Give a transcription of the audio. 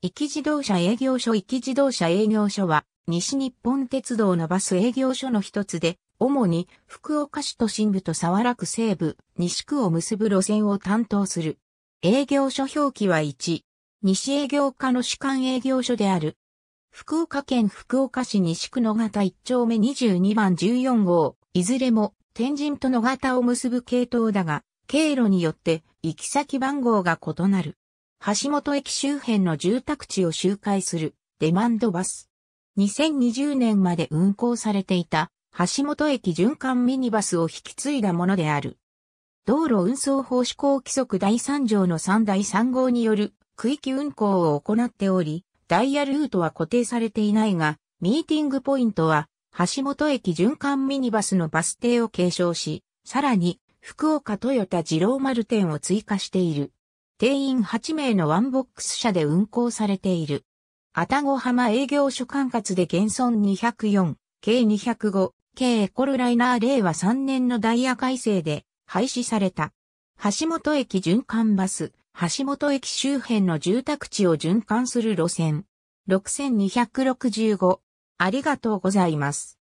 行き自動車営業所行き自動車営業所は、西日本鉄道のバス営業所の一つで、主に福岡市都心部と沢楽西部、西区を結ぶ路線を担当する。営業所表記は1、西営業課の主管営業所である。福岡県福岡市西区野方1丁目22番14号、いずれも天神と野方を結ぶ系統だが、経路によって行き先番号が異なる。橋本駅周辺の住宅地を周回するデマンドバス。2020年まで運行されていた橋本駅循環ミニバスを引き継いだものである。道路運送法施行規則第3条の3第3号による区域運行を行っており、ダイヤルートは固定されていないが、ミーティングポイントは橋本駅循環ミニバスのバス停を継承し、さらに福岡豊田二郎丸店を追加している。定員8名のワンボックス車で運行されている。愛宕浜営業所管轄で現存204、計205、計エコルライナー令和3年のダイヤ改正で廃止された。橋本駅循環バス、橋本駅周辺の住宅地を循環する路線。6265。ありがとうございます。